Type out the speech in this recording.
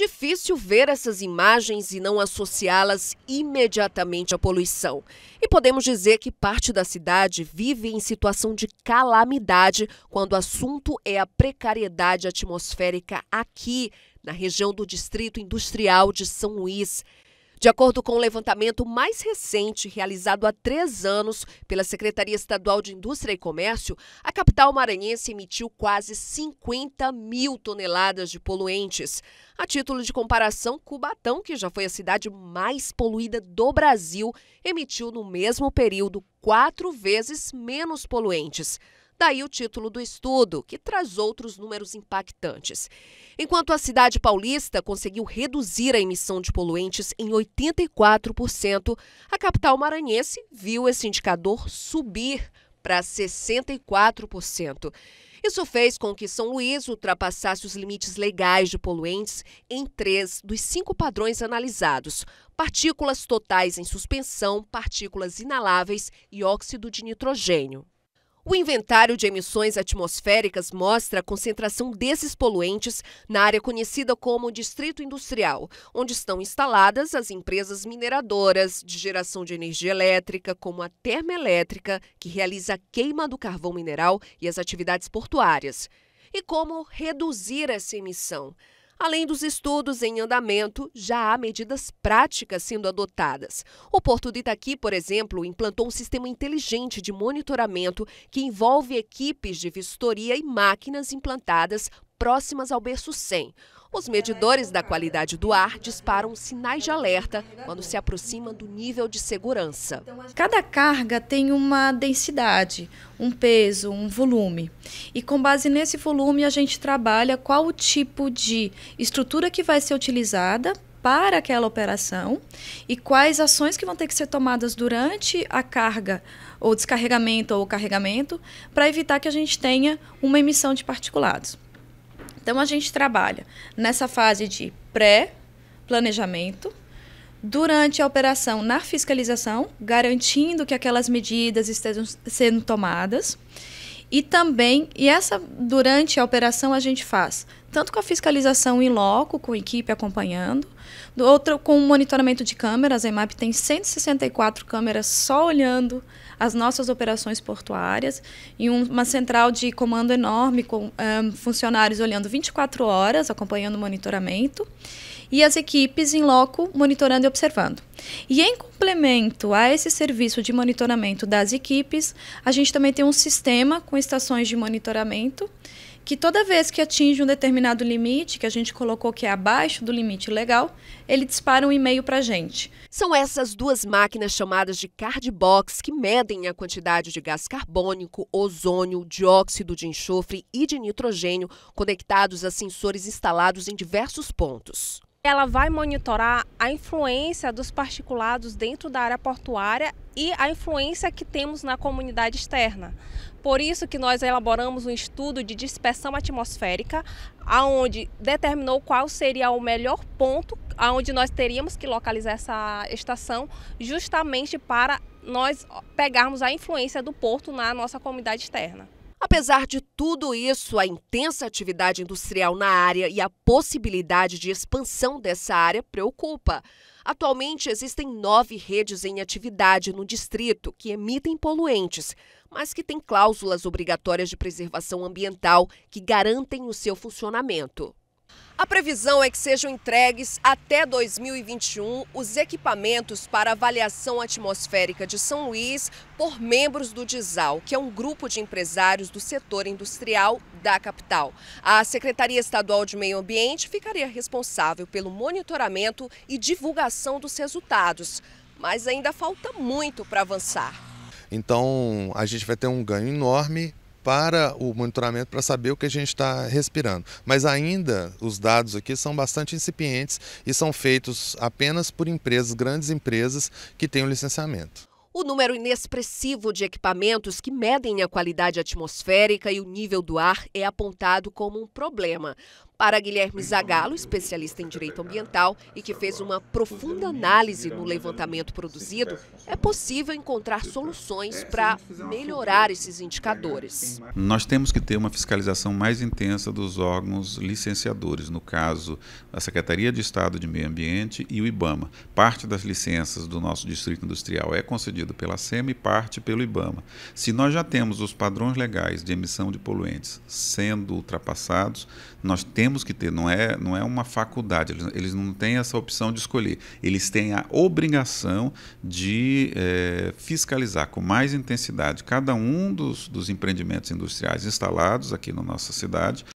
Difícil ver essas imagens e não associá-las imediatamente à poluição. E podemos dizer que parte da cidade vive em situação de calamidade quando o assunto é a precariedade atmosférica aqui, na região do Distrito Industrial de São Luís. De acordo com o um levantamento mais recente, realizado há três anos pela Secretaria Estadual de Indústria e Comércio, a capital maranhense emitiu quase 50 mil toneladas de poluentes. A título de comparação, Cubatão, que já foi a cidade mais poluída do Brasil, emitiu no mesmo período quatro vezes menos poluentes. Daí o título do estudo, que traz outros números impactantes. Enquanto a cidade paulista conseguiu reduzir a emissão de poluentes em 84%, a capital maranhense viu esse indicador subir para 64%. Isso fez com que São Luís ultrapassasse os limites legais de poluentes em três dos cinco padrões analisados: partículas totais em suspensão, partículas inaláveis e óxido de nitrogênio. O inventário de emissões atmosféricas mostra a concentração desses poluentes na área conhecida como Distrito Industrial, onde estão instaladas as empresas mineradoras de geração de energia elétrica, como a termoelétrica, que realiza a queima do carvão mineral e as atividades portuárias. E como reduzir essa emissão? Além dos estudos em andamento, já há medidas práticas sendo adotadas. O Porto de Itaqui, por exemplo, implantou um sistema inteligente de monitoramento que envolve equipes de vistoria e máquinas implantadas próximas ao berço 100. Os medidores da qualidade do ar disparam sinais de alerta quando se aproxima do nível de segurança. Cada carga tem uma densidade, um peso, um volume. E com base nesse volume, a gente trabalha qual o tipo de estrutura que vai ser utilizada para aquela operação e quais ações que vão ter que ser tomadas durante a carga ou descarregamento ou carregamento para evitar que a gente tenha uma emissão de particulados. Então a gente trabalha nessa fase de pré-planejamento, durante a operação na fiscalização, garantindo que aquelas medidas estejam sendo tomadas. E também, e essa durante a operação a gente faz tanto com a fiscalização em loco, com a equipe acompanhando, do outro, com monitoramento de câmeras, a EMAP tem 164 câmeras só olhando as nossas operações portuárias e um, uma central de comando enorme com um, funcionários olhando 24 horas, acompanhando o monitoramento e as equipes em loco monitorando e observando. E em complemento a esse serviço de monitoramento das equipes, a gente também tem um sistema com estações de monitoramento que toda vez que atinge um determinado limite, que a gente colocou que é abaixo do limite legal, ele dispara um e-mail para a gente. São essas duas máquinas chamadas de cardbox que medem a quantidade de gás carbônico, ozônio, dióxido de enxofre e de nitrogênio conectados a sensores instalados em diversos pontos. Ela vai monitorar a influência dos particulados dentro da área portuária e a influência que temos na comunidade externa. Por isso que nós elaboramos um estudo de dispersão atmosférica, aonde determinou qual seria o melhor ponto aonde nós teríamos que localizar essa estação, justamente para nós pegarmos a influência do porto na nossa comunidade externa. Apesar de tudo isso, a intensa atividade industrial na área e a possibilidade de expansão dessa área preocupa. Atualmente existem nove redes em atividade no distrito que emitem poluentes, mas que têm cláusulas obrigatórias de preservação ambiental que garantem o seu funcionamento. A previsão é que sejam entregues até 2021 os equipamentos para avaliação atmosférica de São Luís por membros do DISAL, que é um grupo de empresários do setor industrial da capital. A Secretaria Estadual de Meio Ambiente ficaria responsável pelo monitoramento e divulgação dos resultados, mas ainda falta muito para avançar. Então, a gente vai ter um ganho enorme para o monitoramento para saber o que a gente está respirando. Mas ainda os dados aqui são bastante incipientes e são feitos apenas por empresas, grandes empresas que têm o licenciamento. O número inexpressivo de equipamentos que medem a qualidade atmosférica e o nível do ar é apontado como um problema. Para Guilherme Zagallo, especialista em direito ambiental e que fez uma profunda análise no levantamento produzido, é possível encontrar soluções para melhorar esses indicadores. Nós temos que ter uma fiscalização mais intensa dos órgãos licenciadores, no caso, a Secretaria de Estado de Meio Ambiente e o IBAMA. Parte das licenças do nosso distrito industrial é concedida pela SEMA e parte pelo IBAMA. Se nós já temos os padrões legais de emissão de poluentes sendo ultrapassados, nós temos temos que ter, não é, não é uma faculdade, eles, eles não têm essa opção de escolher. Eles têm a obrigação de é, fiscalizar com mais intensidade cada um dos, dos empreendimentos industriais instalados aqui na nossa cidade